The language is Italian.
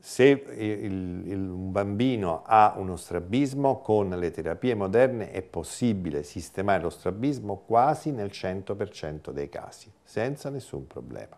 Se il, il, un bambino ha uno strabismo, con le terapie moderne è possibile sistemare lo strabismo quasi nel 100% dei casi, senza nessun problema.